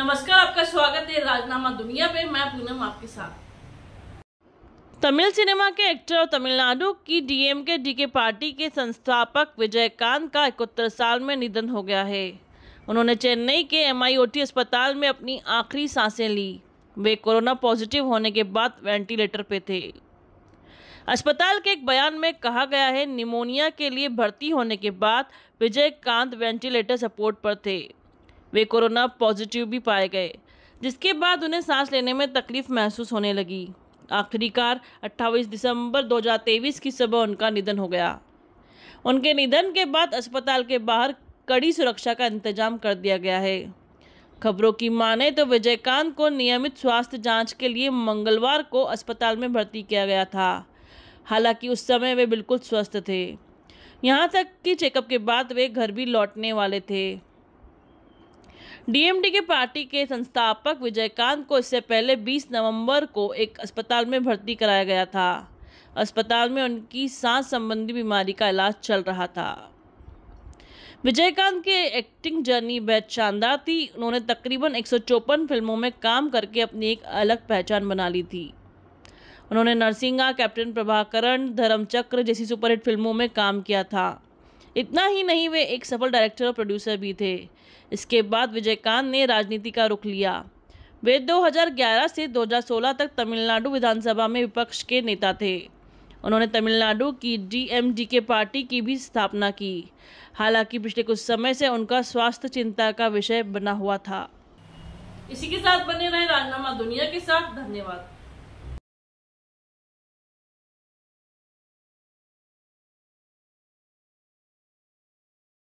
नमस्कार आपका स्वागत है राजनामा दुनिया पे मैं पूनम आपके साथ तमिल सिनेमा के एक्टर और तमिलनाडु की डीएम के डीके पार्टी के संस्थापक विजय कांत का इकहत्तर साल में निधन हो गया है उन्होंने चेन्नई के एमआईओटी अस्पताल में अपनी आखिरी सांसें ली वे कोरोना पॉजिटिव होने के बाद वेंटिलेटर पे थे अस्पताल के एक बयान में कहा गया है निमोनिया के लिए भर्ती होने के बाद विजय कांत वेंटिलेटर सपोर्ट पर थे वे कोरोना पॉजिटिव भी पाए गए जिसके बाद उन्हें सांस लेने में तकलीफ महसूस होने लगी आखिरकार 28 दिसंबर 2023 की सुबह उनका निधन हो गया उनके निधन के बाद अस्पताल के बाहर कड़ी सुरक्षा का इंतजाम कर दिया गया है खबरों की माने तो विजयकांत को नियमित स्वास्थ्य जांच के लिए मंगलवार को अस्पताल में भर्ती किया गया था हालांकि उस समय वे बिल्कुल स्वस्थ थे यहाँ तक कि चेकअप के बाद वे घर भी लौटने वाले थे डीएमडी के पार्टी के संस्थापक विजयकांत को इससे पहले 20 नवंबर को एक अस्पताल में भर्ती कराया गया था अस्पताल में उनकी सांस संबंधी बीमारी का इलाज चल रहा था विजयकांत के एक्टिंग जर्नी बेहद शानदार थी उन्होंने तकरीबन एक फिल्मों में काम करके अपनी एक अलग पहचान बना ली थी उन्होंने नरसिंगा कैप्टन प्रभाकरण धर्मचक्र जैसी सुपरहिट फिल्मों में काम किया था इतना ही नहीं वे एक सफल डायरेक्टर और प्रोड्यूसर भी थे इसके बाद विजयकांत ने राजनीति का रुख लिया वे 2011 से 2016 तक तमिलनाडु विधानसभा में विपक्ष के नेता थे उन्होंने तमिलनाडु की डी के पार्टी की भी स्थापना की हालांकि पिछले कुछ समय से उनका स्वास्थ्य चिंता का विषय बना हुआ था इसी के साथ बने रहे राजनामा दुनिया के साथ धन्यवाद